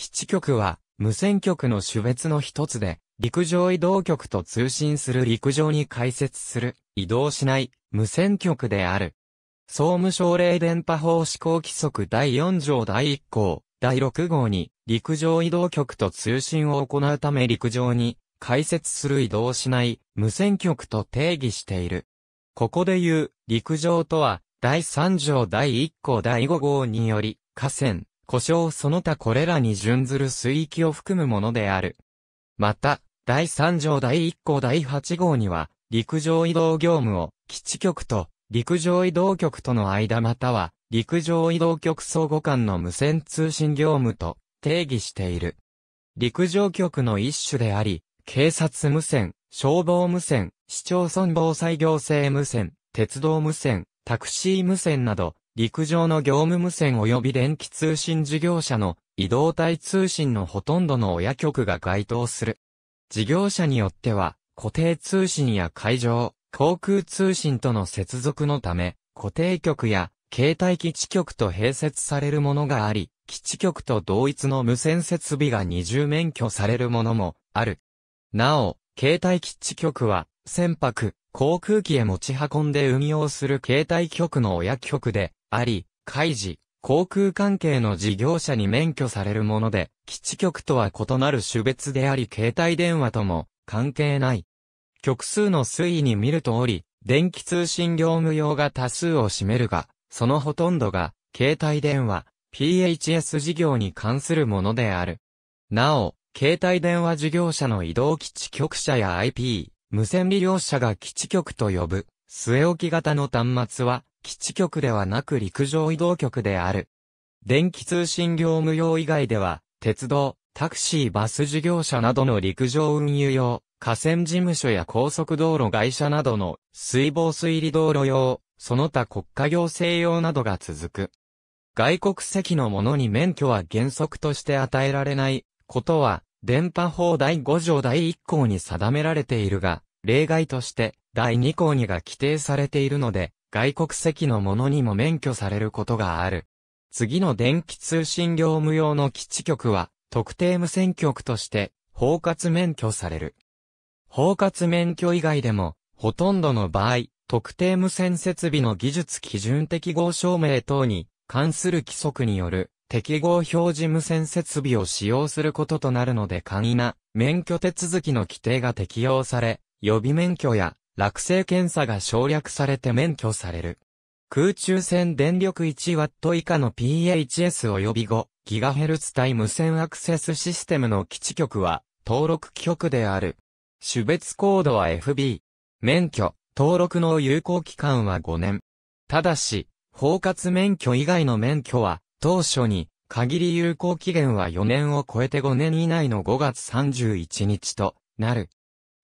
基地局は、無線局の種別の一つで、陸上移動局と通信する陸上に開設する、移動しない、無線局である。総務省令電波法施行規則第4条第1項、第6号に、陸上移動局と通信を行うため陸上に、開設する移動しない、無線局と定義している。ここで言う、陸上とは、第3条第1項第5号により、河川、故障その他これらに準ずる水域を含むものである。また、第3条第1項第8号には、陸上移動業務を、基地局と、陸上移動局との間または、陸上移動局相互間の無線通信業務と定義している。陸上局の一種であり、警察無線、消防無線、市町村防災行政無線、鉄道無線、タクシー無線など、陸上の業務無線及び電気通信事業者の移動体通信のほとんどの親局が該当する。事業者によっては、固定通信や海上、航空通信との接続のため、固定局や携帯基地局と併設されるものがあり、基地局と同一の無線設備が二重免許されるものもある。なお、携帯基地局は、船舶、航空機へ持ち運んで運用する携帯局の親局で、あり、海事、航空関係の事業者に免許されるもので、基地局とは異なる種別であり携帯電話とも関係ない。局数の推移に見るとおり、電気通信業務用が多数を占めるが、そのほとんどが、携帯電話、PHS 事業に関するものである。なお、携帯電話事業者の移動基地局者や IP、無線利用者が基地局と呼ぶ、据え置き型の端末は、基地局ではなく陸上移動局である。電気通信業務用以外では、鉄道、タクシーバス事業者などの陸上運輸用、河川事務所や高速道路会社などの水防水利道路用、その他国家行政用などが続く。外国籍のものに免許は原則として与えられないことは、電波法第5条第1項に定められているが、例外として、第2項にが規定されているので、外国籍のものにも免許されることがある。次の電気通信業務用の基地局は、特定無線局として、包括免許される。包括免許以外でも、ほとんどの場合、特定無線設備の技術基準適合証明等に関する規則による適合表示無線設備を使用することとなるので簡易な免許手続きの規定が適用され、予備免許や落成検査が省略されて免許される。空中線電力 1W 以下の PHS 及び 5GHz 対無線アクセスシステムの基地局は登録局である。種別コードは FB。免許、登録の有効期間は5年。ただし、包括免許以外の免許は、当初に、限り有効期限は4年を超えて5年以内の5月31日となる。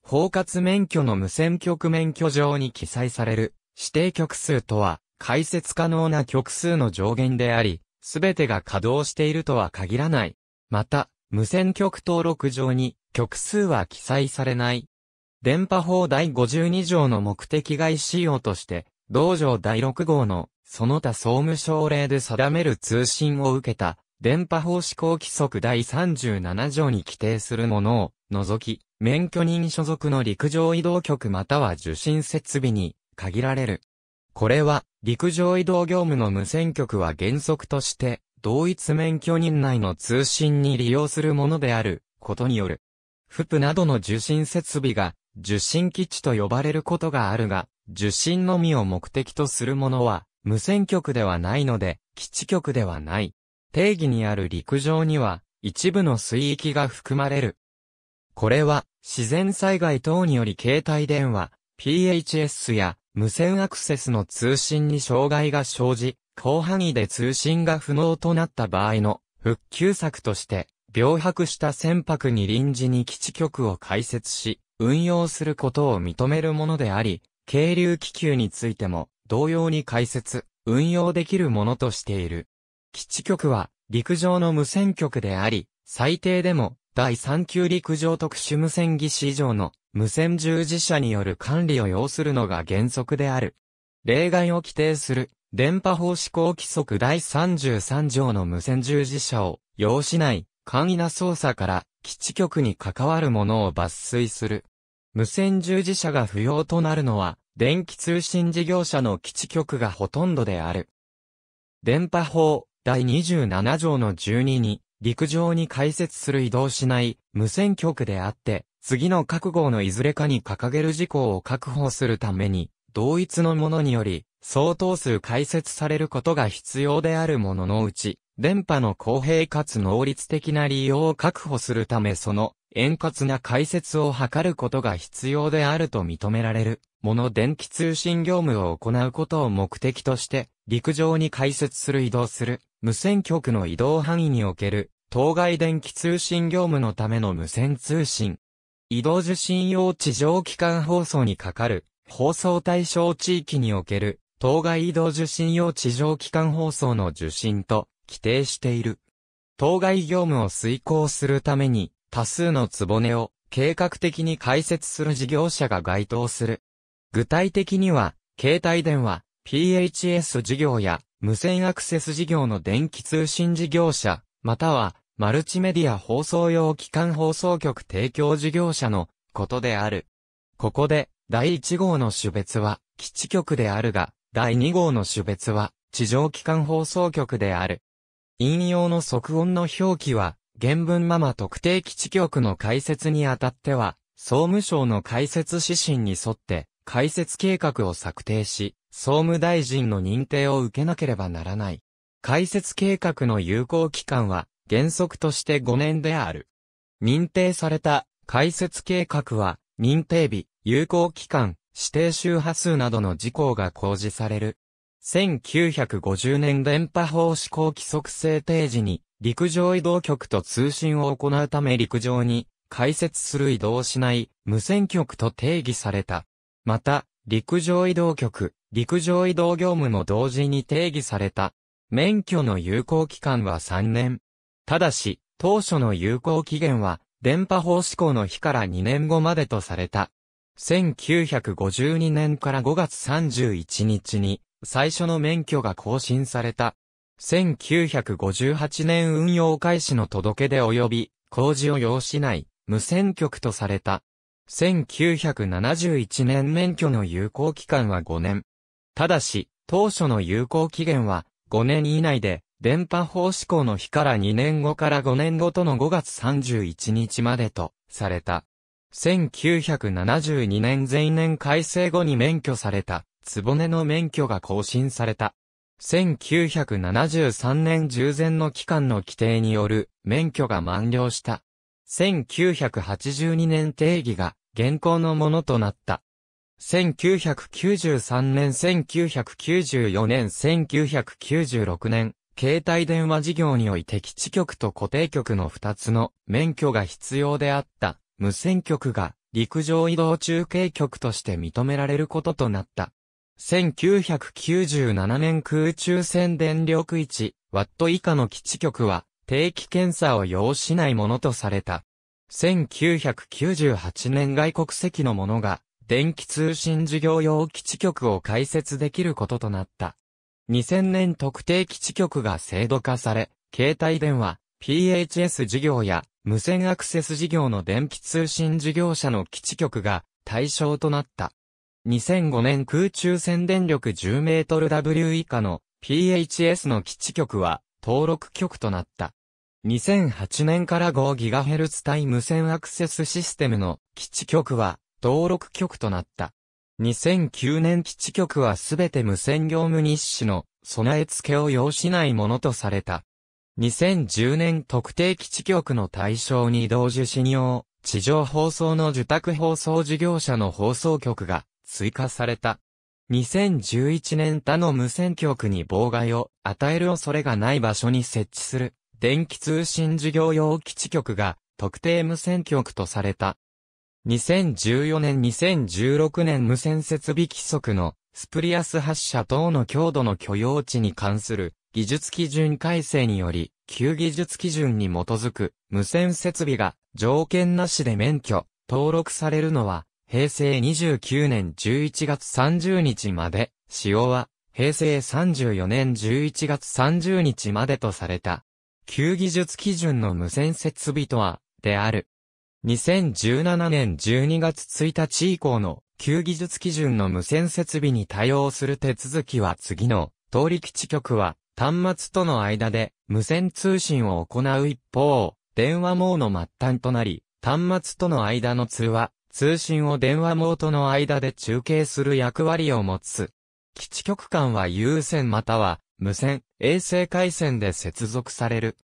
包括免許の無線局免許上に記載される指定局数とは解説可能な局数の上限であり、すべてが稼働しているとは限らない。また、無線局登録上に局数は記載されない。電波法第52条の目的外使用として、道条第6号のその他総務省令で定める通信を受けた電波法施行規則第37条に規定するものを、除き、免許人所属の陸上移動局または受信設備に限られる。これは、陸上移動業務の無線局は原則として、同一免許人内の通信に利用するものである、ことによる。フプなどの受信設備が、受信基地と呼ばれることがあるが、受信のみを目的とするものは、無線局ではないので、基地局ではない。定義にある陸上には一部の水域が含まれる。これは自然災害等により携帯電話、PHS や無線アクセスの通信に障害が生じ、広範囲で通信が不能となった場合の復旧策として、病白した船舶に臨時に基地局を開設し、運用することを認めるものであり、軽流気球についても同様に開設、運用できるものとしている。基地局は陸上の無線局であり、最低でも第3級陸上特殊無線技師以上の無線従事者による管理を要するのが原則である。例外を規定する電波法施行規則第33条の無線従事者を要しない簡易な操作から基地局に関わるものを抜粋する。無線従事者が不要となるのは電気通信事業者の基地局がほとんどである。電波法、第27条の12に、陸上に開設する移動しない無線局であって、次の各号のいずれかに掲げる事項を確保するために、同一のものにより、相当数開設されることが必要であるもののうち、電波の公平かつ能率的な利用を確保するためその円滑な開設を図ることが必要であると認められるもの電気通信業務を行うことを目的として、陸上に開設する移動する無線局の移動範囲における、当該電気通信業務のための無線通信。移動受信用地上機関放送にかかる、放送対象地域における、当該移動受信用地上機関放送の受信と規定している。当該業務を遂行するために、多数のぼねを計画的に開設する事業者が該当する。具体的には、携帯電話、PHS 事業や無線アクセス事業の電気通信事業者、または、マルチメディア放送用機関放送局提供事業者のことである。ここで、第1号の種別は、基地局であるが、第2号の種別は、地上機関放送局である。引用の即音の表記は、原文ママ特定基地局の解説にあたっては、総務省の解説指針に沿って、開設計画を策定し、総務大臣の認定を受けなければならない。開設計画の有効期間は原則として5年である。認定された開設計画は認定日、有効期間、指定周波数などの事項が公示される。1950年電波法施行規則制定時に陸上移動局と通信を行うため陸上に開設する移動しない無線局と定義された。また、陸上移動局、陸上移動業務も同時に定義された。免許の有効期間は3年。ただし、当初の有効期限は、電波法施行の日から2年後までとされた。1952年から5月31日に、最初の免許が更新された。1958年運用開始の届け及び、工事を要しない、無線局とされた。1971年免許の有効期間は5年。ただし、当初の有効期限は5年以内で、電波法施行の日から2年後から5年後との5月31日までとされた。1972年前年改正後に免許された、つぼねの免許が更新された。1973年従前の期間の規定による免許が満了した。1982年定義が現行のものとなった。1993年、1994年、1996年、携帯電話事業において基地局と固定局の2つの免許が必要であった無線局が陸上移動中継局として認められることとなった。1997年空中線電力1ワット以下の基地局は定期検査を要しないものとされた。1998年外国籍のものが、電気通信事業用基地局を開設できることとなった。2000年特定基地局が制度化され、携帯電話、PHS 事業や無線アクセス事業の電気通信事業者の基地局が対象となった。2005年空中線電力10メートル W 以下の PHS の基地局は登録局となった。2008年から 5GHz 対無線アクセスシステムの基地局は登録局となった。2009年基地局はすべて無線業務日誌の備え付けを要しないものとされた。2010年特定基地局の対象に同受信用、地上放送の受託放送事業者の放送局が追加された。2011年他の無線局に妨害を与える恐れがない場所に設置する電気通信事業用基地局が特定無線局とされた。2014年2016年無線設備規則のスプリアス発射等の強度の許容値に関する技術基準改正により、旧技術基準に基づく無線設備が条件なしで免許、登録されるのは平成29年11月30日まで、使用は平成34年11月30日までとされた。旧技術基準の無線設備とは、である。2017年12月1日以降の旧技術基準の無線設備に対応する手続きは次の通り基地局は端末との間で無線通信を行う一方、電話網の末端となり、端末との間の通話、通信を電話網との間で中継する役割を持つ。基地局間は有線または無線、衛星回線で接続される。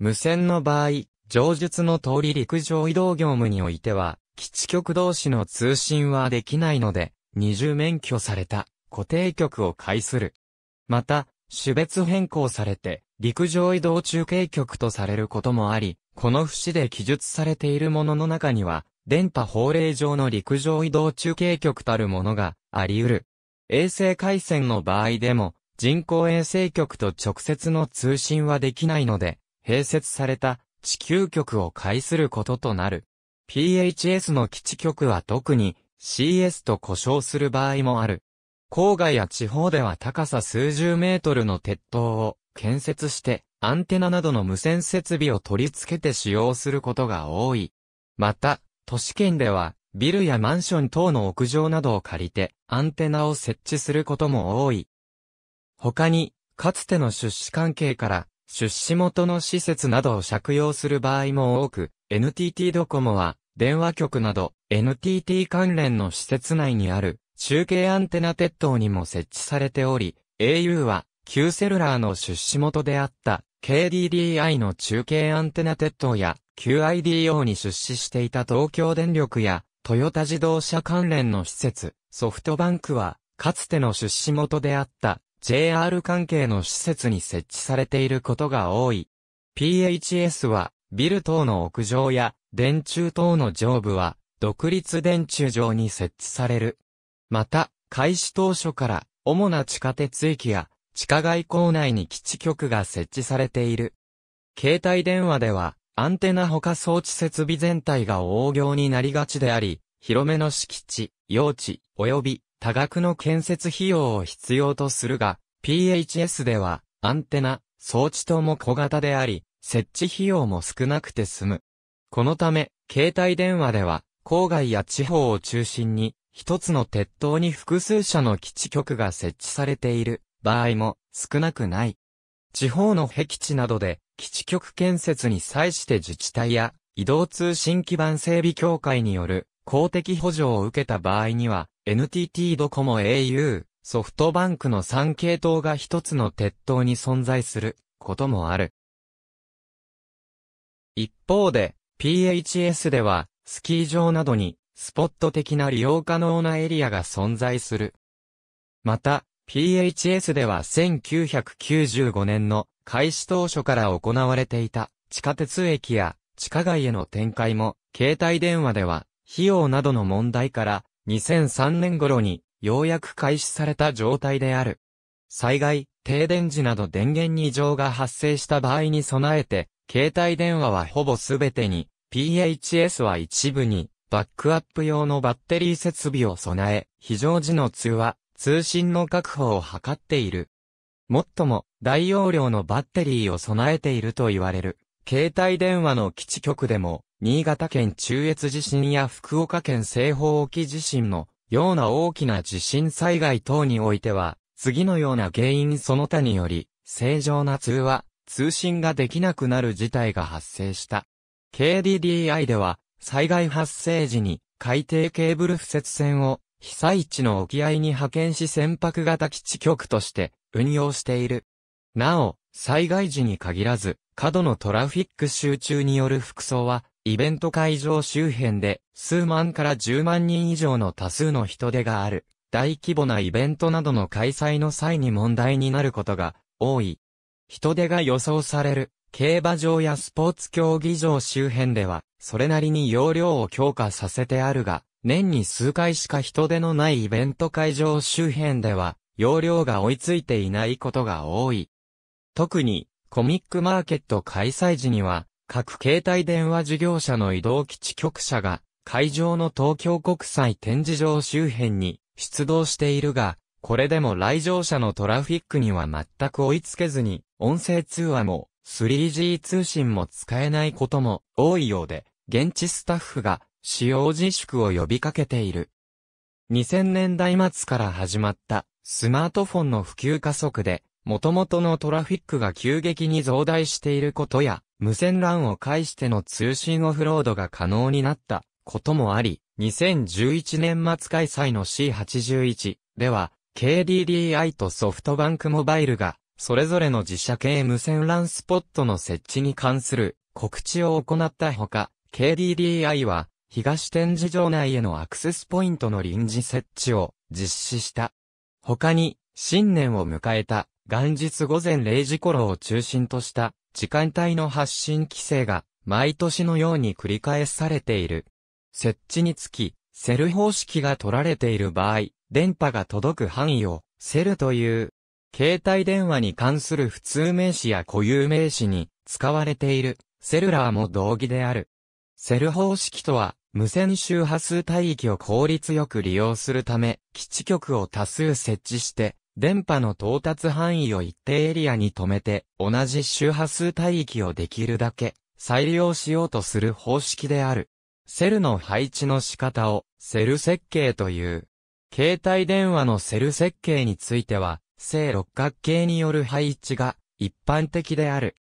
無線の場合、上述の通り陸上移動業務においては、基地局同士の通信はできないので、二重免許された固定局を介する。また、種別変更されて、陸上移動中継局とされることもあり、この節で記述されているものの中には、電波法令上の陸上移動中継局たるものがあり得る。衛星回線の場合でも、人工衛星局と直接の通信はできないので、併設された地球局を介することとなる。PHS の基地局は特に CS と故障する場合もある。郊外や地方では高さ数十メートルの鉄塔を建設してアンテナなどの無線設備を取り付けて使用することが多い。また、都市圏ではビルやマンション等の屋上などを借りてアンテナを設置することも多い。他に、かつての出資関係から、出資元の施設などを借用する場合も多く、NTT ドコモは、電話局など、NTT 関連の施設内にある、中継アンテナ鉄塔にも設置されており、au は、旧セルラーの出資元であった、KDDI の中継アンテナ鉄塔や、QIDO に出資していた東京電力や、トヨタ自動車関連の施設、ソフトバンクは、かつての出資元であった、JR 関係の施設に設置されていることが多い。PHS は、ビル等の屋上や、電柱等の上部は、独立電柱上に設置される。また、開始当初から、主な地下鉄駅や、地下街構内に基地局が設置されている。携帯電話では、アンテナほか装置設備全体が横行になりがちであり、広めの敷地、用地、及び多額の建設費用を必要とするが、PHS では、アンテナ、装置とも小型であり、設置費用も少なくて済む。このため、携帯電話では、郊外や地方を中心に、一つの鉄塔に複数社の基地局が設置されている場合も少なくない。地方の僻地などで基地局建設に際して自治体や移動通信基盤整備協会による公的補助を受けた場合には、NTT ドコモ au、ソフトバンクの3系統が一つの鉄塔に存在することもある。一方で、PHS では、スキー場などに、スポット的な利用可能なエリアが存在する。また、PHS では1995年の開始当初から行われていた地下鉄駅や地下街への展開も携帯電話では費用などの問題から2003年頃にようやく開始された状態である。災害、停電時など電源に異常が発生した場合に備えて、携帯電話はほぼすべてに、PHS は一部に、バックアップ用のバッテリー設備を備え、非常時の通話、通信の確保を図っている。もっとも、大容量のバッテリーを備えていると言われる。携帯電話の基地局でも、新潟県中越地震や福岡県西方沖地震のような大きな地震災害等においては、次のような原因その他により、正常な通話、通信ができなくなる事態が発生した。KDDI では、災害発生時に海底ケーブル敷設船を被災地の沖合に派遣し船舶型基地局として運用している。なお、災害時に限らず、過度のトラフィック集中による服装は、イベント会場周辺で数万から10万人以上の多数の人出がある、大規模なイベントなどの開催の際に問題になることが多い。人出が予想される競馬場やスポーツ競技場周辺では、それなりに容量を強化させてあるが、年に数回しか人出のないイベント会場周辺では、容量が追いついていないことが多い。特に、コミックマーケット開催時には、各携帯電話事業者の移動基地局社が、会場の東京国際展示場周辺に出動しているが、これでも来場者のトラフィックには全く追いつけずに、音声通話も 3G 通信も使えないことも多いようで、現地スタッフが使用自粛を呼びかけている。2000年代末から始まったスマートフォンの普及加速で元々のトラフィックが急激に増大していることや、無線 LAN を介しての通信オフロードが可能になったこともあり、2011年末開催の C81 では、KDDI とソフトバンクモバイルが、それぞれの自社系無線 LAN スポットの設置に関する告知を行ったほか、KDDI は、東展示場内へのアクセスポイントの臨時設置を実施した。他に、新年を迎えた元日午前0時頃を中心とした時間帯の発信規制が毎年のように繰り返されている。設置につき、セル方式が取られている場合、電波が届く範囲をセルという、携帯電話に関する普通名詞や固有名詞に使われているセルラーも同義である。セル方式とは、無線周波数帯域を効率よく利用するため、基地局を多数設置して、電波の到達範囲を一定エリアに止めて、同じ周波数帯域をできるだけ、再利用しようとする方式である。セルの配置の仕方を、セル設計という。携帯電話のセル設計については、正六角形による配置が一般的である。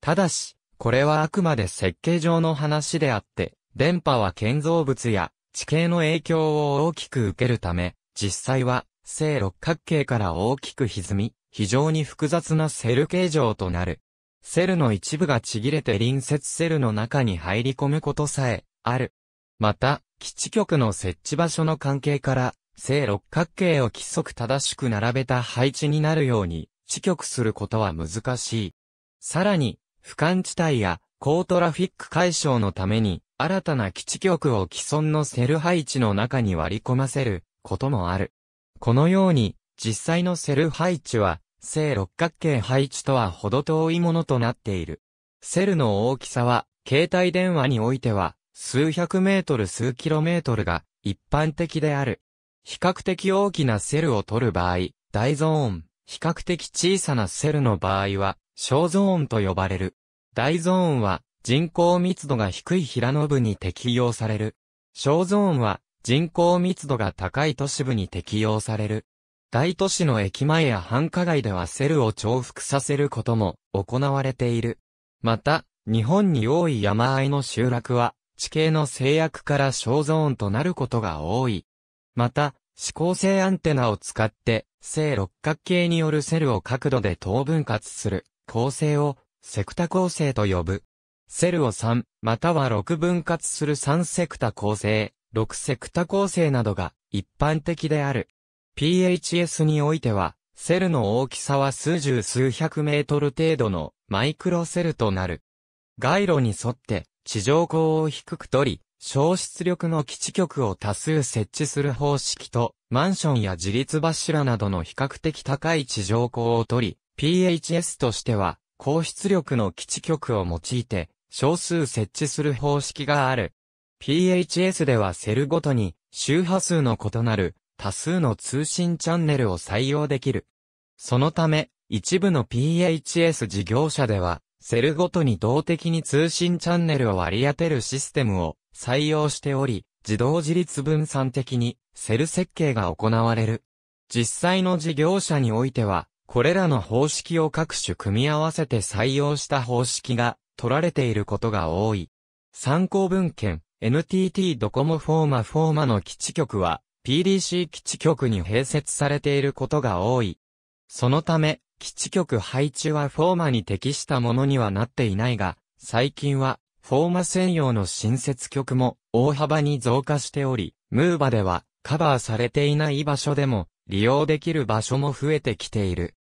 ただし、これはあくまで設計上の話であって、電波は建造物や地形の影響を大きく受けるため、実際は正六角形から大きく歪み、非常に複雑なセル形状となる。セルの一部がちぎれて隣接セルの中に入り込むことさえ、ある。また、基地局の設置場所の関係から、正六角形を規則正しく並べた配置になるように、地局することは難しい。さらに、俯瞰地帯や、高トラフィック解消のために、新たな基地局を既存のセル配置の中に割り込ませることもある。このように、実際のセル配置は、正六角形配置とはほど遠いものとなっている。セルの大きさは、携帯電話においては、数百メートル数キロメートルが一般的である。比較的大きなセルを取る場合、大ゾーン、比較的小さなセルの場合は、小ゾーンと呼ばれる。大ゾーンは、人口密度が低い平野部に適用される。小ゾーンは、人口密度が高い都市部に適用される。大都市の駅前や繁華街ではセルを重複させることも行われている。また、日本に多い山あいの集落は、地形の制約から小ゾーンとなることが多い。また、指向性アンテナを使って、正六角形によるセルを角度で等分割する構成をセクタ構成と呼ぶ。セルを3または6分割する3セクタ構成6セクタ構成などが一般的である。PHS においては、セルの大きさは数十数百メートル程度のマイクロセルとなる。街路に沿って地上高を低く取り、消失力の基地局を多数設置する方式と、マンションや自立柱などの比較的高い地上高を取り、PHS としては、高出力の基地局を用いて、少数設置する方式がある。PHS ではセルごとに周波数の異なる多数の通信チャンネルを採用できる。そのため、一部の PHS 事業者では、セルごとに動的に通信チャンネルを割り当てるシステムを採用しており、自動自立分散的にセル設計が行われる。実際の事業者においては、これらの方式を各種組み合わせて採用した方式が取られていることが多い。参考文献、NTT ドコモフォーマフォーマの基地局は PDC 基地局に併設されていることが多い。そのため、基地局配置はフォーマに適したものにはなっていないが、最近はフォーマ専用の新設局も大幅に増加しており、ムーバではカバーされていない場所でも利用できる場所も増えてきている。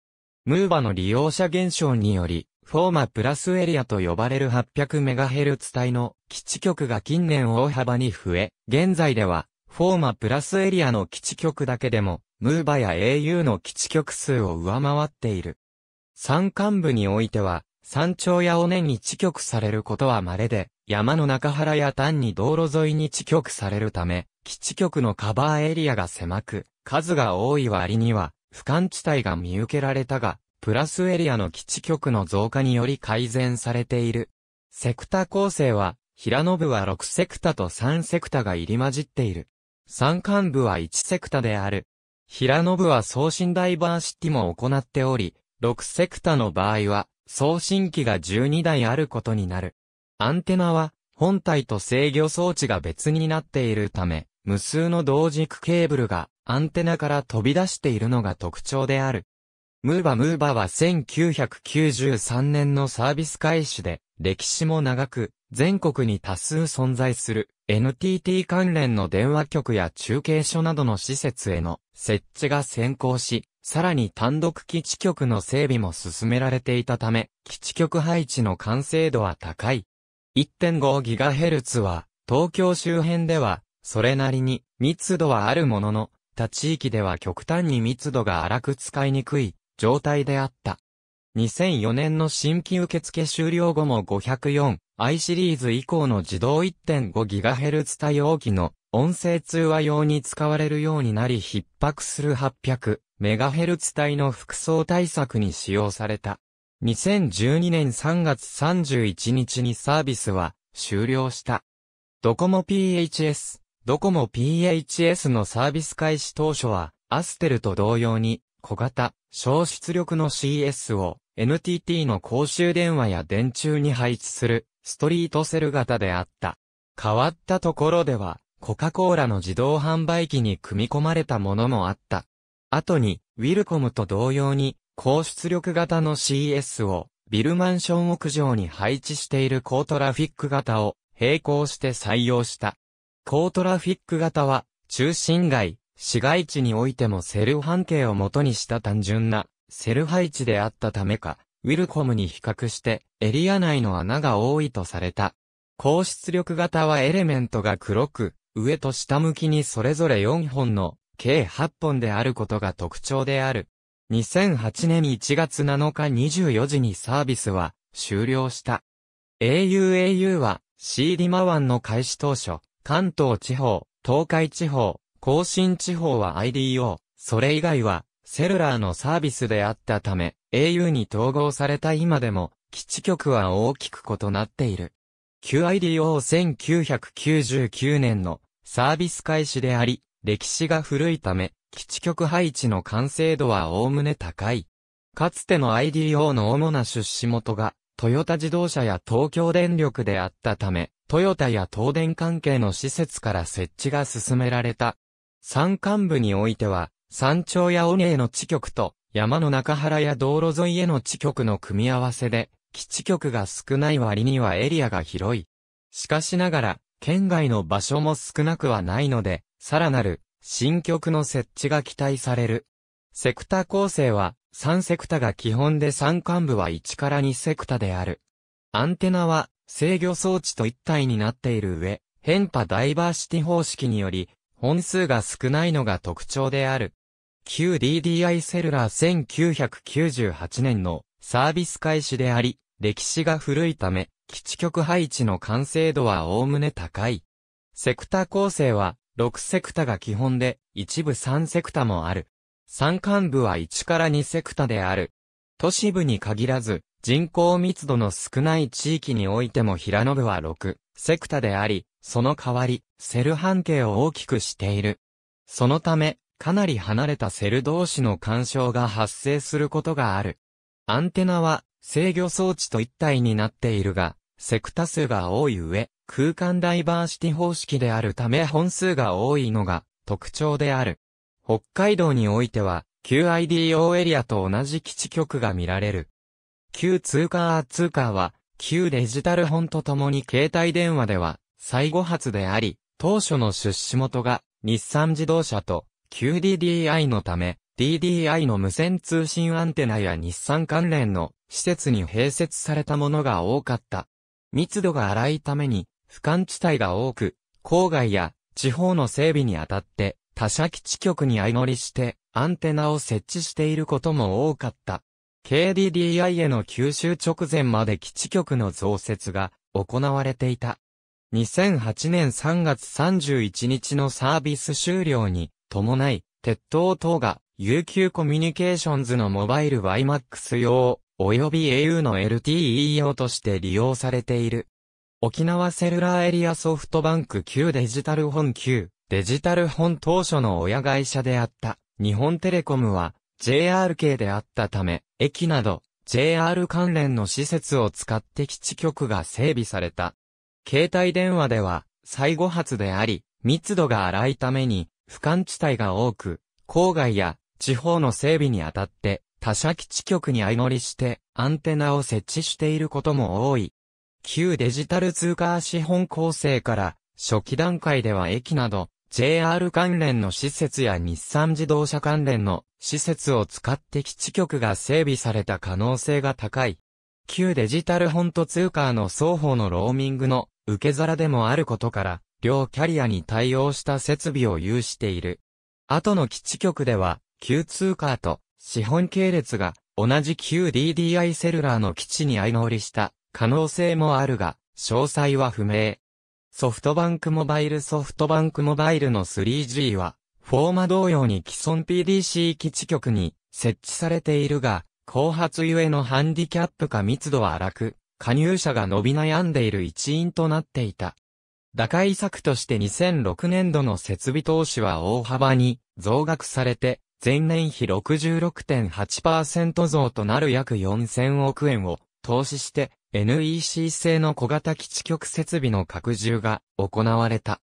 ムーバの利用者減少により、フォーマプラスエリアと呼ばれる 800MHz 帯の基地局が近年大幅に増え、現在では、フォーマプラスエリアの基地局だけでも、ムーバや au の基地局数を上回っている。山間部においては、山頂や尾根に地局されることは稀で、山の中原や単に道路沿いに地局されるため、基地局のカバーエリアが狭く、数が多い割には、俯瞰地帯が見受けられたが、プラスエリアの基地局の増加により改善されている。セクタ構成は、平野部は6セクタと3セクタが入り混じっている。山間部は1セクタである。平野部は送信ダイバーシティも行っており、6セクタの場合は、送信機が12台あることになる。アンテナは、本体と制御装置が別になっているため、無数の同軸ケーブルがアンテナから飛び出しているのが特徴である。ムーバムーバは1993年のサービス開始で、歴史も長く、全国に多数存在する NTT 関連の電話局や中継所などの施設への設置が先行し、さらに単独基地局の整備も進められていたため、基地局配置の完成度は高い。1.5GHz は、東京周辺では、それなりに密度はあるものの、他地域では極端に密度が荒く使いにくい状態であった。2004年の新規受付終了後も 504i シリーズ以降の自動 1.5GHz 対応機の音声通話用に使われるようになり逼迫する 800MHz 帯の服装対策に使用された。2012年3月31日にサービスは終了した。ドコモ PHS、ドコモ PHS のサービス開始当初はアステルと同様に小型小出力の CS を NTT の公衆電話や電柱に配置するストリートセル型であった。変わったところでは、コカ・コーラの自動販売機に組み込まれたものもあった。後に、ウィルコムと同様に、高出力型の CS をビルマンション屋上に配置している高トラフィック型を並行して採用した。高トラフィック型は、中心街、市街地においてもセル半径を元にした単純なセル配置であったためか、ウィルコムに比較してエリア内の穴が多いとされた。高出力型はエレメントが黒く、上と下向きにそれぞれ4本の計8本であることが特徴である。2008年1月7日24時にサービスは終了した。auau は C リマワンの開始当初、関東地方、東海地方、更新地方は IDO、それ以外は、セルラーのサービスであったため、au に統合された今でも、基地局は大きく異なっている。QIDO1999 年のサービス開始であり、歴史が古いため、基地局配置の完成度は概ね高い。かつての IDO の主な出資元が、トヨタ自動車や東京電力であったため、トヨタや東電関係の施設から設置が進められた山間部においては、山頂や尾根への地局と、山の中原や道路沿いへの地局の組み合わせで、基地局が少ない割にはエリアが広い。しかしながら、県外の場所も少なくはないので、さらなる、新局の設置が期待される。セクタ構成は、3セクタが基本で山間部は1から2セクタである。アンテナは、制御装置と一体になっている上、変波ダイバーシティ方式により、本数が少ないのが特徴である。旧 DDI セルラー1998年のサービス開始であり、歴史が古いため、基地局配置の完成度はおおむね高い。セクタ構成は6セクタが基本で、一部3セクタもある。山間部は1から2セクタである。都市部に限らず、人口密度の少ない地域においても平野部は6セクタであり、その代わり、セル半径を大きくしている。そのため、かなり離れたセル同士の干渉が発生することがある。アンテナは制御装置と一体になっているが、セクタ数が多い上、空間ダイバーシティ方式であるため本数が多いのが特徴である。北海道においては、QIDO エリアと同じ基地局が見られる。旧通貨ア通貨は、旧デジタル本とともに携帯電話では、最後発であり、当初の出資元が日産自動車と QDDI のため、DDI の無線通信アンテナや日産関連の施設に併設されたものが多かった。密度が荒いために、俯瞰地帯が多く、郊外や地方の整備にあたって、他社基地局に相乗りして、アンテナを設置していることも多かった。KDDI への吸収直前まで基地局の増設が行われていた。2008年3月31日のサービス終了に伴い、鉄塔等が UQ コミュニケーションズのモバイル YMAX 用、及び au の LTE 用として利用されている。沖縄セルラーエリアソフトバンク旧デジタル本旧、デジタル本当初の親会社であった日本テレコムは JR 系であったため、駅など JR 関連の施設を使って基地局が整備された。携帯電話では、最後発であり、密度が荒いために、俯瞰地帯が多く、郊外や地方の整備にあたって、他社基地局に相乗りして、アンテナを設置していることも多い。旧デジタル通貨資本構成から、初期段階では駅など、JR 関連の施設や日産自動車関連の施設を使って基地局が整備された可能性が高い。旧デジタルホント通貨の双方のローミングの受け皿でもあることから、両キャリアに対応した設備を有している。後の基地局では、Q2 カーと資本系列が同じ QDDI セルラーの基地に相乗りした可能性もあるが、詳細は不明。ソフトバンクモバイルソフトバンクモバイルの 3G は、フォーマ同様に既存 PDC 基地局に設置されているが、後発ゆえのハンディキャップか密度は楽。加入者が伸び悩んでいる一因となっていた。打開策として2006年度の設備投資は大幅に増額されて、前年比66.8%増となる約4000億円を投資して NEC 製の小型基地局設備の拡充が行われた。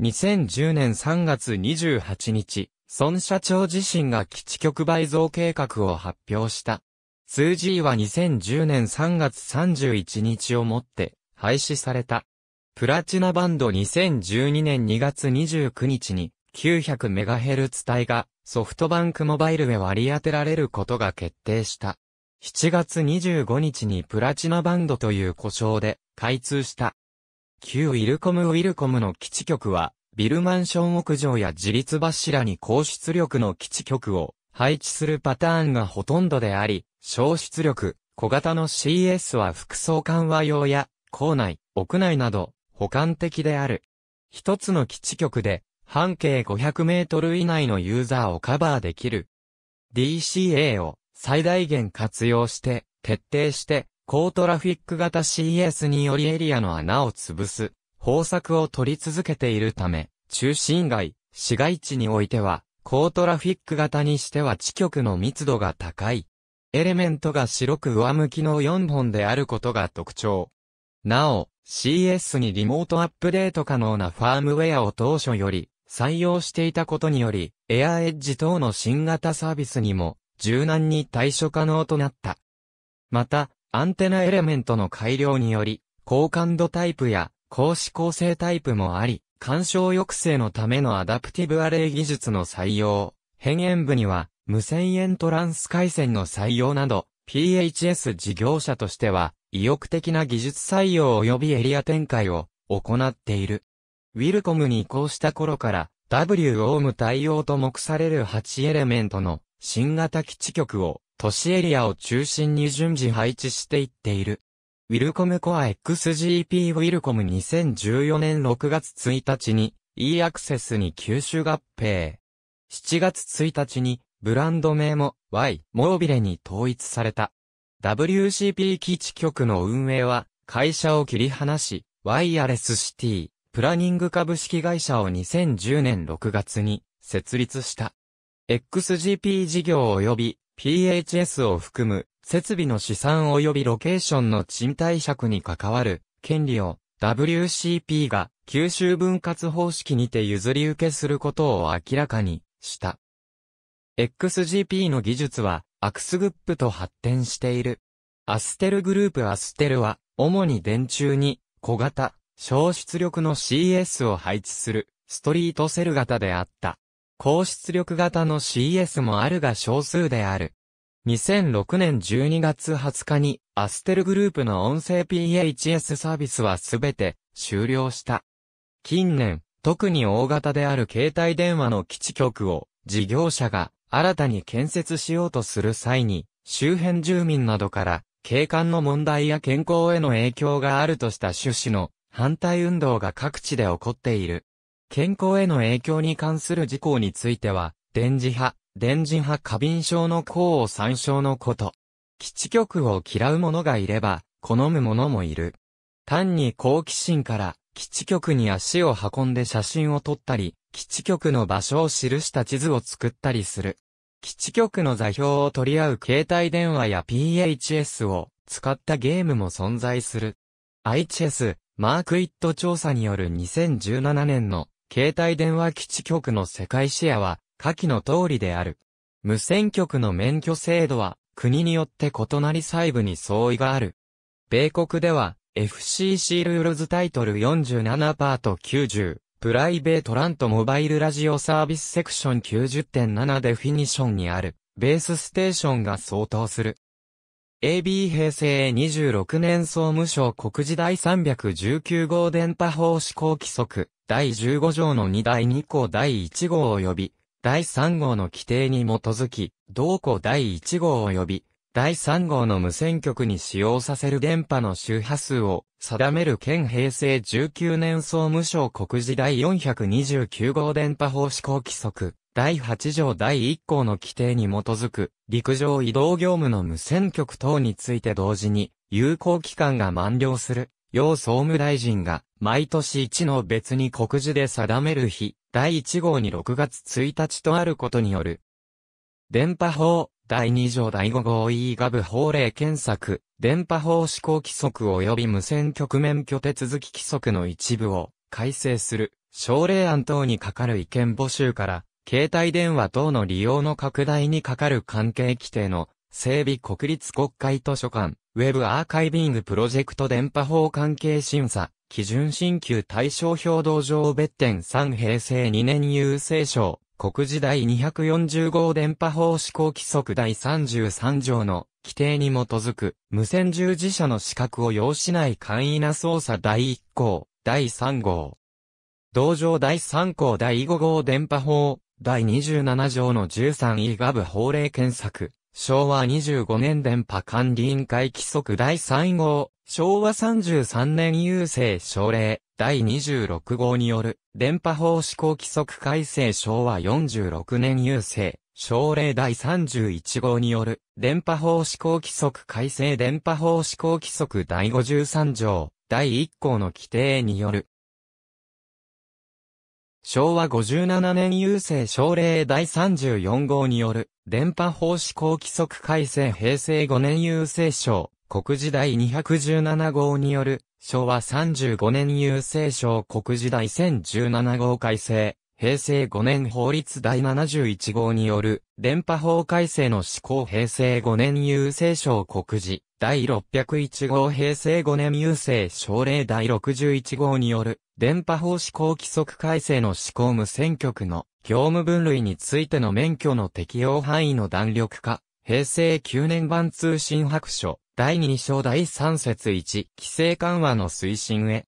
2010年3月28日、孫社長自身が基地局倍増計画を発表した。2G は2010年3月31日をもって廃止された。プラチナバンド2012年2月29日に 900MHz 帯がソフトバンクモバイルへ割り当てられることが決定した。7月25日にプラチナバンドという故障で開通した。旧ウィルコムウィルコムの基地局はビルマンション屋上や自立柱に高出力の基地局を配置するパターンがほとんどであり、消出力、小型の CS は服装緩和用や、校内、屋内など、補完的である。一つの基地局で、半径500メートル以内のユーザーをカバーできる。DCA を最大限活用して、徹底して、高トラフィック型 CS によりエリアの穴を潰す、方策を取り続けているため、中心街、市街地においては、高トラフィック型にしては地極の密度が高い。エレメントが白く上向きの4本であることが特徴。なお、CS にリモートアップデート可能なファームウェアを当初より採用していたことにより、エアエッジ等の新型サービスにも柔軟に対処可能となった。また、アンテナエレメントの改良により、高感度タイプや高指向性タイプもあり、干渉抑制のためのアダプティブアレイ技術の採用、変円部には、無線エントランス回線の採用など、PHS 事業者としては、意欲的な技術採用及びエリア展開を行っている。ウィルコムに移行した頃から、WOM 対応と目される8エレメントの新型基地局を都市エリアを中心に順次配置していっている。ウィルコムコア XGP ウィルコム2014年6月1日に e アクセスに吸収合併。7月1日にブランド名も Y モービレに統一された。WCP 基地局の運営は会社を切り離し、ワイヤレスシティ、プラニング株式会社を2010年6月に設立した。XGP 事業及び PHS を含む設備の資産及びロケーションの賃貸借に関わる権利を WCP が吸収分割方式にて譲り受けすることを明らかにした。XGP の技術はアクスグップと発展している。アステルグループアステルは主に電柱に小型、小出力の CS を配置するストリートセル型であった。高出力型の CS もあるが少数である。2006年12月20日に、アステルグループの音声 PHS サービスはすべて終了した。近年、特に大型である携帯電話の基地局を、事業者が新たに建設しようとする際に、周辺住民などから、景観の問題や健康への影響があるとした趣旨の反対運動が各地で起こっている。健康への影響に関する事項については、電磁波、電磁波過敏症の功を参照のこと。基地局を嫌う者がいれば、好む者もいる。単に好奇心から、基地局に足を運んで写真を撮ったり、基地局の場所を記した地図を作ったりする。基地局の座標を取り合う携帯電話や PHS を使ったゲームも存在する。IHS、マークイット調査による2017年の携帯電話基地局の世界シェアは下記の通りである。無線局の免許制度は、国によって異なり細部に相違がある。米国では、FCC ルールズタイトル47パート90、プライベートラントモバイルラジオサービスセクション90.7デフィニションにある、ベースステーションが相当する。AB 平成26年総務省国時第319号電波法施行規則、第15条の2第2項第1号及び、第3号の規定に基づき、同項第1号及び、第3号の無線局に使用させる電波の周波数を定める県平成19年総務省告示第429号電波法施行規則第8条第1項の規定に基づく陸上移動業務の無線局等について同時に有効期間が満了する。要総務大臣が毎年1の別に告示で定める日第1号に6月1日とあることによる。電波法、第2条第5号 E ガブ法令検索、電波法施行規則及び無線局面拠手続き規則の一部を改正する、省令案等に係る意見募集から、携帯電話等の利用の拡大に係る関係規定の整備国立国会図書館、ウェブアーカイビングプロジェクト電波法関係審査、基準新旧対象表同上別点3平成2年優勢省、国時第240号電波法施行規則第33条の規定に基づく、無線従事者の資格を要しない簡易な操作第1項、第3号。同上第3項第5号電波法、第27条の 13E ガブ法令検索。昭和25年電波管理委員会規則第3号、昭和33年郵政省令、第26号による、電波法施行規則改正昭和46年郵政、省令第31号による、電波法施行規則改正電波法施行規則第53条、第1項の規定による、昭和57年郵政省令第34号による、電波法施行規則改正平成5年郵政省、国時第217号による、昭和35年郵政省国時第1017号改正、平成5年法律第71号による、電波法改正の施行平成5年郵政省告示、第601号平成5年郵政省令第61号による電波法施行規則改正の施行無線局の業務分類についての免許の適用範囲の弾力化、平成9年版通信白書、第2章第3節1、規制緩和の推進へ、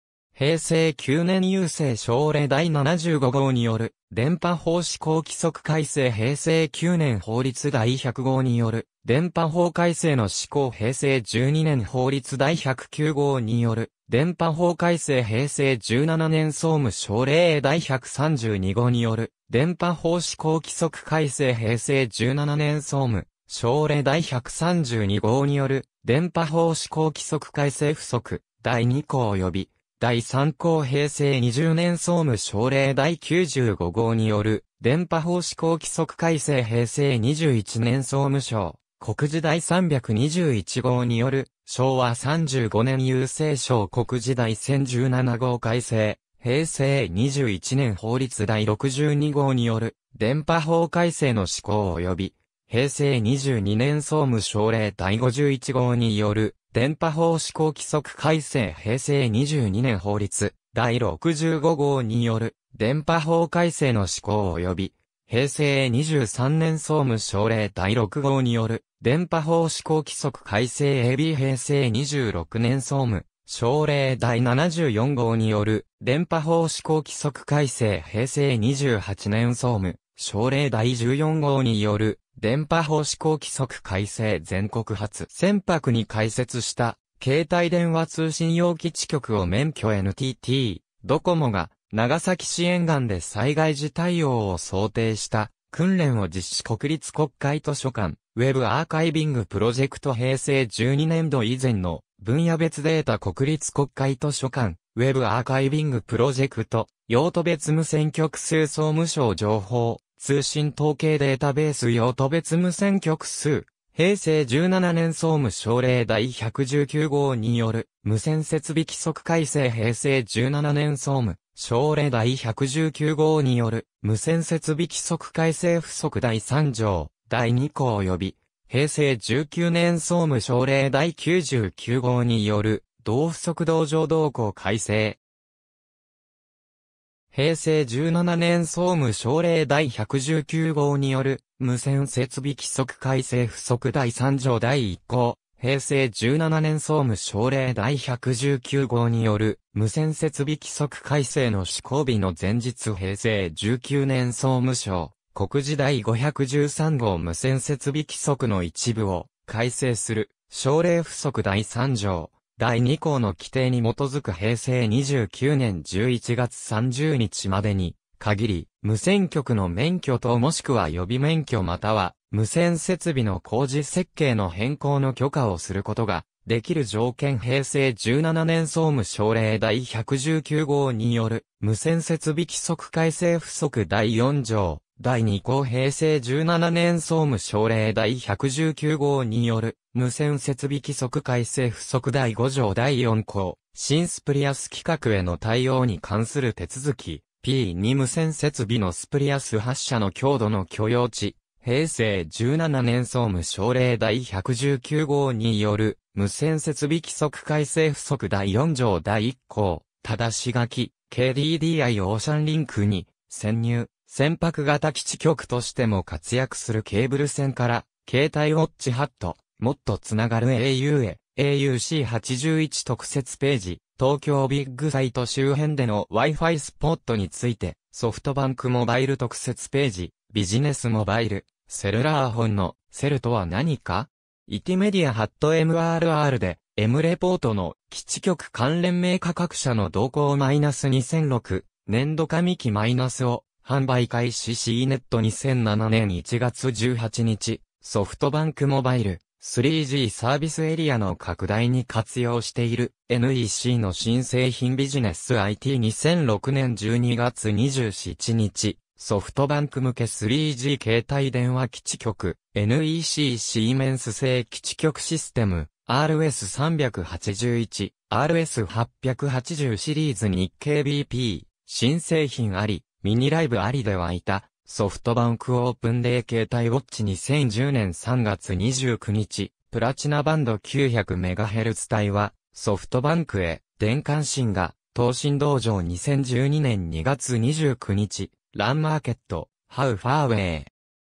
平成9年郵政省令第75号による、電波法施行規則改正平成9年法律第100号による、電波法改正の施行平成12年法律第109号による、電波法改正平成17年総務省令第132号による、電波法施行規則改正平成17年総務、省令第132号による、電波法施行規則改正不足、第2項及び、第3項平成20年総務省令第95号による、電波法施行規則改正平成21年総務省、国時第321号による、昭和35年郵政省国時第1017号改正、平成21年法律第62号による、電波法改正の施行及び、平成22年総務省令第51号による、電波法施行規則改正平成22年法律第65号による電波法改正の施行及び平成23年総務省令第6号による電波法施行規則改正 AB 平成26年総務省令第74号による電波法施行規則改正平成28年総務省令第14号による電波法施行規則改正全国初船舶に開設した携帯電話通信用基地局を免許 NTT、ドコモが長崎市沿岸で災害時対応を想定した訓練を実施国立国会図書館、ウェブアーカイビングプロジェクト平成12年度以前の分野別データ国立国会図書館、ウェブアーカイビングプロジェクト、用途別無線局数総務省情報、通信統計データベース用途別無線局数、平成17年総務省令第119号による無線設備規則改正平成17年総務省令第119号による無線設備規則改正不足第3条第2項及び平成19年総務省令第99号による同不足同情動向改正平成17年総務省令第119号による、無線設備規則改正不足第3条第1項、平成17年総務省令第119号による無線設備規則改正の施行日の前日平成19年総務省国時第513号無線設備規則の一部を改正する省令不足第3条第2項の規定に基づく平成29年11月30日までに、限り、無線局の免許等もしくは予備免許または、無線設備の工事設計の変更の許可をすることが、できる条件平成17年総務省令第119号による無線設備規則改正不則第4条第2項平成17年総務省令第119号による、無線設備規則改正不足第5条第4項、新スプリアス規格への対応に関する手続き、P2 無線設備のスプリアス発射の強度の許容値、平成17年総務省令第119号による、無線設備規則改正不足第4条第1項、ただし書き、KDDI オーシャンリンクに、潜入、船舶型基地局としても活躍するケーブル船から、携帯ウォッチハット、もっとつながる au へ、AUC81 特設ページ、東京ビッグサイト周辺での Wi-Fi スポットについて、ソフトバンクモバイル特設ページ、ビジネスモバイル、セルラー本の、セルとは何かイティメディアハット MRR で、M レポートの基地局関連名価格者の動向マイナス2006年度上期マイナスを販売開始 C ネット2007年1月18日、ソフトバンクモバイル、3G サービスエリアの拡大に活用している NEC の新製品ビジネス IT2006 年12月27日、ソフトバンク向け 3G 携帯電話基地局 NEC シーメンス製基地局システム RS381、RS880 シリーズ日経 BP、新製品あり、ミニライブありではいた、ソフトバンクオープンデー携帯ウォッチ2010年3月29日、プラチナバンド 900MHz 帯は、ソフトバンクへ、電関信が、東進道場2012年2月29日、ランマーケット、ハウファーウェイ。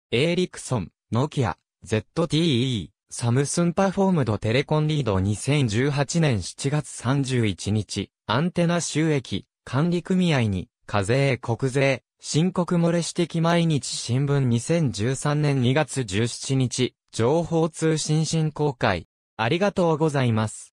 エーリクソン、ノキア、ZTE、サムスンパフォームドテレコンリード2018年7月31日、アンテナ収益、管理組合に、課税国税、申告漏れ指摘毎日新聞2013年2月17日、情報通信新公開。ありがとうございます。